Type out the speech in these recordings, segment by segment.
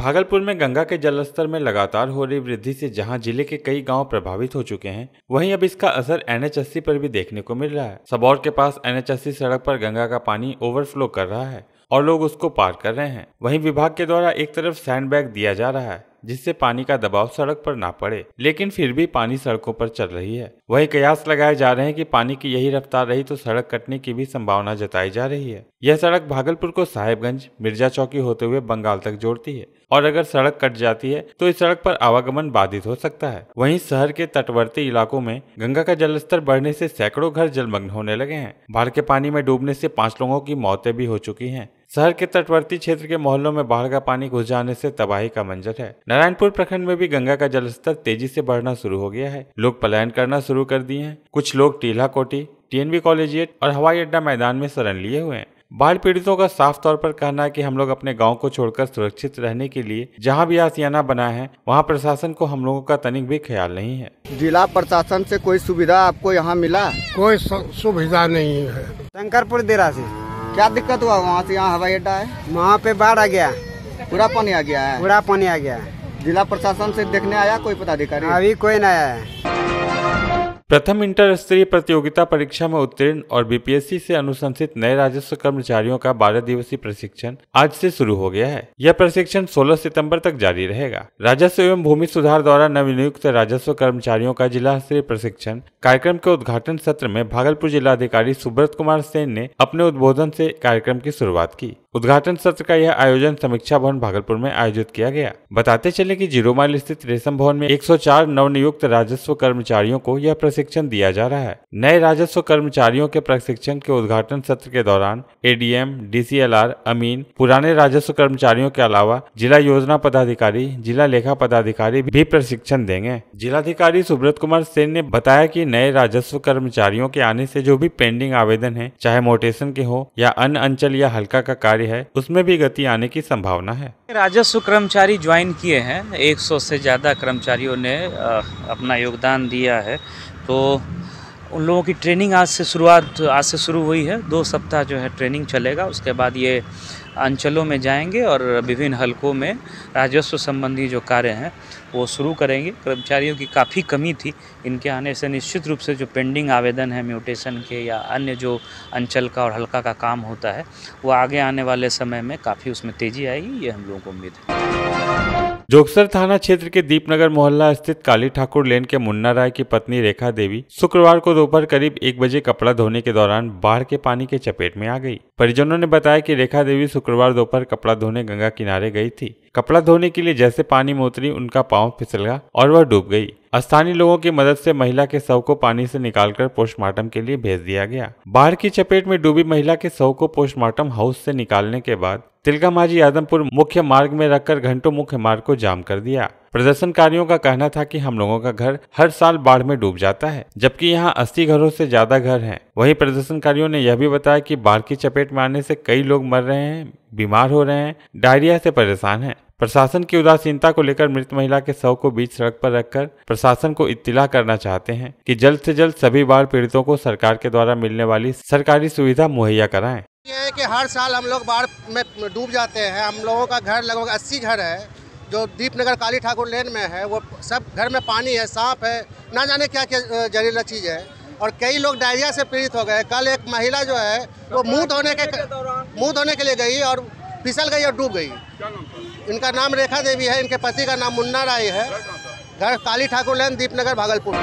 भागलपुर में गंगा के जलस्तर में लगातार हो रही वृद्धि से जहां जिले के कई गांव प्रभावित हो चुके हैं वहीं अब इसका असर एन पर भी देखने को मिल रहा है सबौर के पास एनएच सड़क पर गंगा का पानी ओवरफ्लो कर रहा है और लोग उसको पार कर रहे हैं वहीं विभाग के द्वारा एक तरफ सैंड बैग दिया जा रहा है जिससे पानी का दबाव सड़क पर ना पड़े लेकिन फिर भी पानी सड़कों पर चल रही है वही कयास लगाए जा रहे हैं कि पानी की यही रफ्तार रही तो सड़क कटने की भी संभावना जताई जा रही है यह सड़क भागलपुर को साहेबगंज मिर्जा चौकी होते हुए बंगाल तक जोड़ती है और अगर सड़क कट जाती है तो इस सड़क पर आवागमन बाधित हो सकता है वहीं शहर के तटवर्ती इलाकों में गंगा का जलस्तर बढ़ने से सैकड़ों घर जलमग्न होने लगे हैं बाढ़ के पानी में डूबने से पांच लोगों की मौतें भी हो चुकी हैं शहर के तटवर्ती क्षेत्र के मोहल्लों में बाढ़ का पानी घुस जाने से तबाही का मंजर है नारायणपुर प्रखंड में भी गंगा का जलस्तर तेजी से बढ़ना शुरू हो गया है लोग पलायन करना शुरू कर दिए हैं कुछ लोग टीला कोटी टीएनबी कॉलेजिएट और हवाई अड्डा मैदान में शरण लिए हुए हैं बाढ़ पीड़ितों का साफ तौर पर कहना है कि हम लोग अपने गांव को छोड़कर सुरक्षित रहने के लिए जहां भी आसियाना बना है वहां प्रशासन को हम लोगों का तनिक भी ख्याल नहीं है जिला प्रशासन से कोई सुविधा आपको यहां मिला कोई सुविधा नहीं है शंकरपुर देरा ऐसी क्या दिक्कत हुआ वहाँ से यहाँ हवाई अड्डा है वहाँ पे बाढ़ आ गया पूरा पानी आ गया है पूरा पानी आ गया जिला प्रशासन से देखने आया कोई पदाधिकारी अभी कोई नहीं आया है प्रथम इंटर स्तरीय प्रतियोगिता परीक्षा में उत्तीर्ण और बीपीएससी से अनुशंसित नए राजस्व कर्मचारियों का 12 दिवसीय प्रशिक्षण आज से शुरू हो गया है यह प्रशिक्षण 16 सितंबर तक जारी रहेगा राजस्व एवं भूमि सुधार द्वारा नवनियुक्त राजस्व कर्मचारियों का जिला स्तरीय प्रशिक्षण कार्यक्रम के उद्घाटन सत्र में भागलपुर जिलाधिकारी सुब्रत कुमार सेन ने अपने उद्बोधन से कार्यक्रम की शुरुआत की उद्घाटन सत्र का यह आयोजन समीक्षा भवन भागलपुर में आयोजित किया गया बताते चले कि जीरो माइल स्थित रेशम भवन में 104 नवनियुक्त राजस्व कर्मचारियों को यह प्रशिक्षण प्रशिक्षण दिया जा रहा है नए राजस्व कर्मचारियों के प्रशिक्षण के उद्घाटन सत्र के दौरान एडीएम डीसीएलआर अमीन पुराने राजस्व कर्मचारियों के अलावा जिला योजना पदाधिकारी जिला लेखा पदाधिकारी भी प्रशिक्षण देंगे जिलाधिकारी सुब्रत कुमार सेन ने बताया की नए राजस्व कर्मचारियों के आने ऐसी जो भी पेंडिंग आवेदन है चाहे मोटेशन के हो या अन्य अंचल या हल्का का कार्य है उसमें भी गति आने की संभावना है राजस्व कर्मचारी ज्वाइन किए हैं 100 से ज़्यादा कर्मचारियों ने अपना योगदान दिया है तो उन लोगों की ट्रेनिंग आज से शुरुआत आज से शुरू हुई है दो सप्ताह जो है ट्रेनिंग चलेगा उसके बाद ये अंचलों में जाएंगे और विभिन्न हलकों में राजस्व संबंधी जो कार्य हैं वो शुरू करेंगे कर्मचारियों की काफ़ी कमी थी इनके आने से निश्चित रूप से जो पेंडिंग आवेदन है म्यूटेशन के या अन्य जो अंचल का और हल्का का काम होता है वो आगे आने वाले समय में काफ़ी उसमें तेज़ी आएगी ये हम लोगों को उम्मीद है जोगसर थाना क्षेत्र के दीपनगर मोहल्ला स्थित काली ठाकुर लेन के मुन्ना राय की पत्नी रेखा देवी शुक्रवार को दोपहर करीब एक बजे कपड़ा धोने के दौरान बाढ़ के पानी के चपेट में आ गई परिजनों ने बताया कि रेखा देवी शुक्रवार शुक्रवार दोपहर कपड़ा धोने गंगा किनारे गई थी कपड़ा धोने के लिए जैसे पानी में उतरी उनका पांव फिसलगा और वह डूब गई स्थानीय लोगों की मदद से महिला के शव को पानी से निकालकर पोस्टमार्टम के लिए भेज दिया गया बाढ़ की चपेट में डूबी महिला के शव को पोस्टमार्टम हाउस से निकालने के बाद तिलकामाझी आदमपुर मुख्य मार्ग में रखकर घंटों मुख्य मार्ग को जाम कर दिया प्रदर्शनकारियों का कहना था कि हम लोगों का घर हर साल बाढ़ में डूब जाता है जबकि यहां 80 घरों से ज्यादा घर हैं। वहीं प्रदर्शनकारियों ने यह भी बताया कि बाढ़ की चपेट में आने से कई लोग मर रहे हैं बीमार हो रहे हैं डायरिया से परेशान हैं। प्रशासन की उदासीनता को लेकर मृत महिला के शव को बीच सड़क पर रखकर प्रशासन को इत्तला करना चाहते हैं कि जल्द से जल्द सभी बाढ़ पीड़ितों को सरकार के द्वारा मिलने वाली सरकारी सुविधा मुहैया कराएं। ये है कि हर साल हम लोग बाढ़ में डूब जाते हैं हम लोगों का घर लगभग अस्सी घर है जो दीपनगर काली ठाकुर लेन में है वो सब घर में पानी है सांप है ना जाने क्या क्या जहरीला चीज़ है और कई लोग डायरिया से पीड़ित हो गए कल एक महिला जो है वो मुँह धोने के मुँह धोने के लिए गई और फिसल गई और डूब गई इनका नाम रेखा देवी है इनके पति का नाम मुन्ना राय है घर काली ठाकुर लेन दीपनगर भागलपुर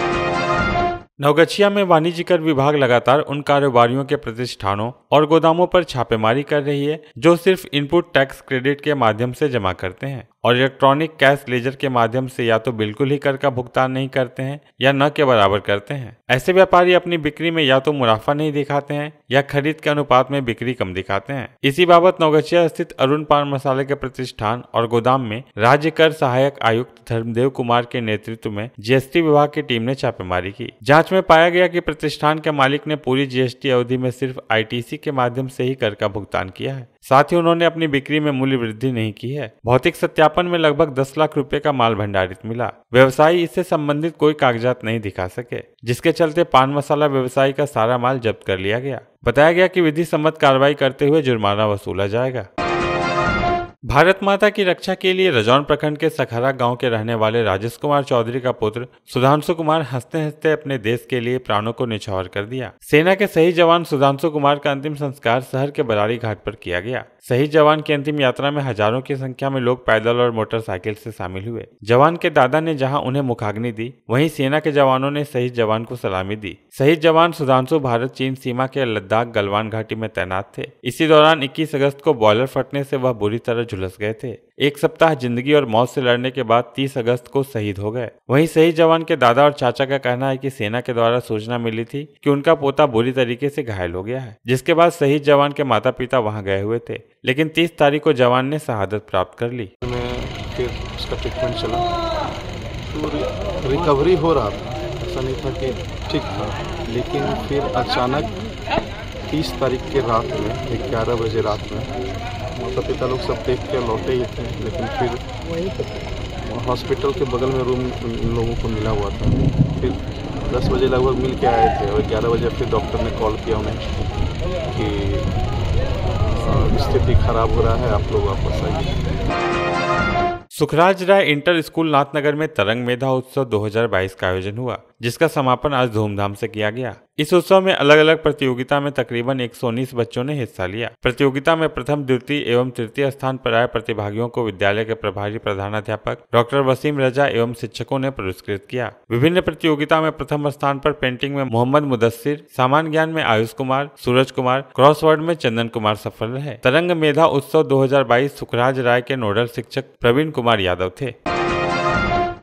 नवगछिया में वाणिज्य कर विभाग लगातार उन कारोबारियों के प्रतिष्ठानों और गोदामों पर छापेमारी कर रही है जो सिर्फ इनपुट टैक्स क्रेडिट के माध्यम से जमा करते हैं और इलेक्ट्रॉनिक कैश लेजर के माध्यम से या तो बिल्कुल ही कर का भुगतान नहीं करते हैं या न के बराबर करते हैं ऐसे व्यापारी अपनी बिक्री में या तो मुनाफा नहीं दिखाते हैं या खरीद के अनुपात में बिक्री कम दिखाते हैं इसी बाबत नौगछिया स्थित अरुण पान मसाले के प्रतिष्ठान और गोदाम में राज्य कर सहायक आयुक्त धर्मदेव कुमार के नेतृत्व में जीएसटी विभाग की टीम ने छापेमारी की जाँच में पाया गया की प्रतिष्ठान के मालिक ने पूरी जीएसटी अवधि में सिर्फ आई के माध्यम से ही कर का भुगतान किया है साथ ही उन्होंने अपनी बिक्री में मूल्य वृद्धि नहीं की है भौतिक सत्यापन में लगभग दस लाख रुपए का माल भंडारित मिला व्यवसायी इससे संबंधित कोई कागजात नहीं दिखा सके जिसके चलते पान मसाला व्यवसायी का सारा माल जब्त कर लिया गया बताया गया कि विधि सम्मत कार्रवाई करते हुए जुर्माना वसूला जाएगा भारत माता की रक्षा के लिए रजौन प्रखंड के सखरा गांव के रहने वाले राजेश कुमार चौधरी का पुत्र सुधांशु कुमार हंसते हंसते अपने देश के लिए प्राणों को निछावर कर दिया सेना के शहीद जवान सुधांशु कुमार का अंतिम संस्कार शहर के बरारी घाट पर किया गया शहीद जवान की अंतिम यात्रा में हजारों की संख्या में लोग पैदल और मोटरसाइकिल से शामिल हुए जवान के दादा ने जहां उन्हें मुखाग्नि दी वहीं सेना के जवानों ने शहीद जवान को सलामी दी शहीद जवान सुधांशु भारत चीन सीमा के लद्दाख गलवान घाटी में तैनात थे इसी दौरान इक्कीस अगस्त को बॉयलर फटने से वह बुरी तरह झुलस गए थे एक सप्ताह जिंदगी और मौत से लड़ने के बाद 30 अगस्त को शहीद हो गए वहीं शहीद जवान के दादा और चाचा का कहना है कि सेना के द्वारा सूचना मिली थी कि उनका पोता बुरी तरीके से घायल हो गया है जिसके बाद शहीद जवान के माता पिता वहाँ गए हुए थे लेकिन तीस तारीख को जवान ने शहादत प्राप्त कर ली फिर उसका ट्रीटमेंट चला रिकवरी हो रहा था ऐसा नहीं था कि ठीक था लेकिन फिर अचानक 30 तारीख के रात में ग्यारह बजे रात में माता पिता लोग सब देख के लौटे ही थे लेकिन फिर हॉस्पिटल के बगल में रूम इन लोगों को मिला हुआ था फिर दस बजे लगभग मिल के आए थे और ग्यारह बजे फिर डॉक्टर ने कॉल किया उन्हें कि स्थिति खराब हो रहा है आप लोग वापस आइए सुखराज राय इंटर स्कूल नाथनगर में तरंग मेधा उत्सव 2022 का आयोजन हुआ जिसका समापन आज धूमधाम से किया गया इस उत्सव में अलग अलग प्रतियोगिता में तकरीबन 119 बच्चों ने हिस्सा लिया प्रतियोगिता में प्रथम द्वितीय एवं तृतीय स्थान पर आए प्रतिभागियों को विद्यालय के प्रभारी प्रधानाध्यापक डॉक्टर वसीम रजा एवं शिक्षकों ने पुरस्कृत किया विभिन्न प्रतियोगिता में प्रथम स्थान पर पेंटिंग में मोहम्मद मुदस्सिर सामान्य ज्ञान में आयुष कुमार सूरज कुमार क्रॉसवर्ड में चंदन कुमार सफल रहे तरंग मेधा उत्सव दो सुखराज राय के नोडल शिक्षक प्रवीण कुमार यादव थे